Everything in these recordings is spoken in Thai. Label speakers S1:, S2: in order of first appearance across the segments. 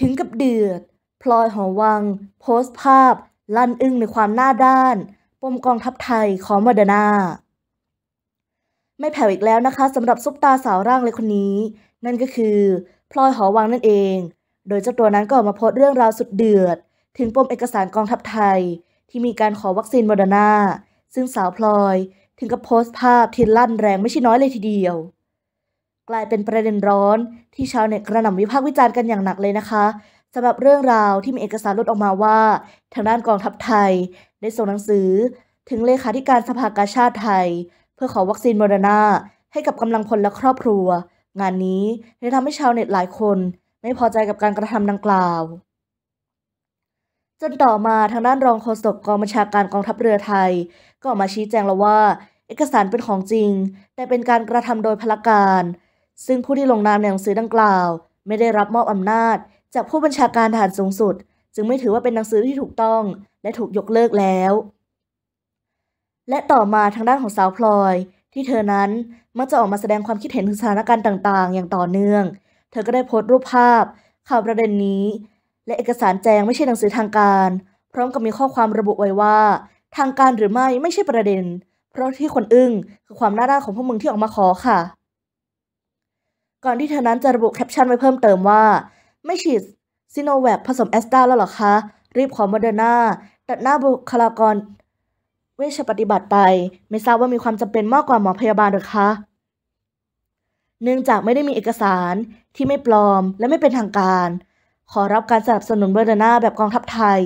S1: ถึงกับเดือด พลอยหอวัง โพสต์ภาพ ลั่นอึ้งในความหน้าด้าน ปมกองทัพไทยขอมอดนา ไม่แผ่วอีกแล้วนะคะสำหรับซุปตาสาวร่างเลยคนนี้ นั่นก็คือ พลอยหอวังนั่นเอง โดยเจ้าตัวนั้นก็ออกมาโพสเรื่องราวสุดเดือด ถึงปมเอกสารกองทัพไทย ที่มีการขอวัคซีนโมเดอร์นา ซึ่งสาวพลอยถึงกับโพสต์ภาพที่ลั่นแรงไม่ใช่น้อยเลยทีเดียวกลายเป็นประเด็นร้อนที่ชาวเน็ตกระหน่ำวิพากษ์วิจารณ์กันอย่างหนักเลยนะคะ สำหรับเรื่องราวที่มีเอกสารลุดออกมาว่า ทางด้านกองทัพไทย ได้ส่งหนังสือ ถึงเลขาธิการสภากาชาติไทย เพื่อขอวัคซีนโมเดอร์นาให้กับกำลังพลและครอบครัว งานนี้ได้ทำให้ชาวเน็ตหลายคน ไม่พอใจกับการกระทำดังกล่าว จนต่อมาทางด้านรองโฆษกกองบัญชาการกองทัพเรือไทย ก็ออกมาชี้แจงแล้วว่า เอกสารเป็นของจริง แต่เป็นการกระทำโดยพลการซึ่งผู้ที่ลงนามในหนังสือดังกล่าว ไม่ได้รับมอบอำนาจจากผู้บัญชาการทหารสูงสุด จึงไม่ถือว่าเป็นหนังสือที่ถูกต้อง และถูกยกเลิกแล้ว และต่อมาทางด้านของสาวพลอย ที่เธอนั้นมักจะออกมาแสดงความคิดเห็น ถึงสถานการณ์ต่าง ๆ อย่างต่อเนื่อง เธอก็ได้โพสต์รูปภาพ ข่าวประเด็นนี้ และเอกสารแจ้งไม่ใช่หนังสือทางการพร้อมกับมีข้อความระบุไว้ว่า ทางการหรือไม่ไม่ใช่ประเด็น เพราะที่คนอึ้งคือความน่ารัาของพวกมึงที่ออกมาขอค่ะก่อนที่เธอนั้นจะระบุแคปชั่นไว้เพิ่มเติมว่าไม่ฉีดซิโนแวคผสมแอสตราแล้วหรอคะ รีบขอโมเดอร์นาตัดหน้าบุคลากรเวชปฏิบัติไป ไม่ทราบว่ามีความจำเป็นมากกว่าหมอพยาบาลหรือคะเนื่องจากไม่ได้มีเอกสารที่ไม่ปลอมและไม่เป็นทางการ ขอรับการสนับสนุนเบอร์เดนาแบบกองทัพไทย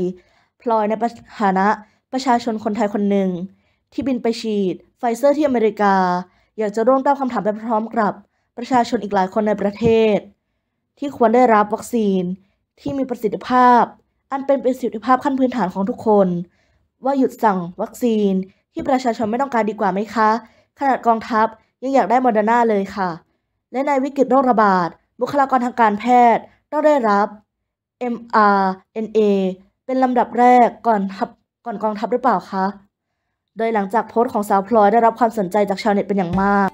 S1: พลอยในฐานะประชาชนคนไทยคนหนึ่งที่บินไปฉีดไฟเซอร์ ที่อเมริกา อยากจะร่วมตั้งคำถามไปพร้อมกับประชาชนอีกหลายคนในประเทศ ที่ควรได้รับวัคซีนที่มีประสิทธิภาพ อันเป็นประสิทธิภาพขั้นพื้นฐานของทุกคน ว่าหยุดสั่งวัคซีนที่ประชาชนไม่ต้องการดีกว่าไหมคะ ขนาดกองทัพยังอยากได้มอร์นาเลยค่ะและในวิกฤตโรคระบาด บุคลากรทางการแพทย์ต้องได้รับ mRNA เป็นลำดับแรกก่อนทับก่อนกองทัพหรือเปล่าคะโดยหลังจากโพสต์ของสาวพลอย ได้รับความสนใจจากชาวเน็ตเป็นอย่างมาก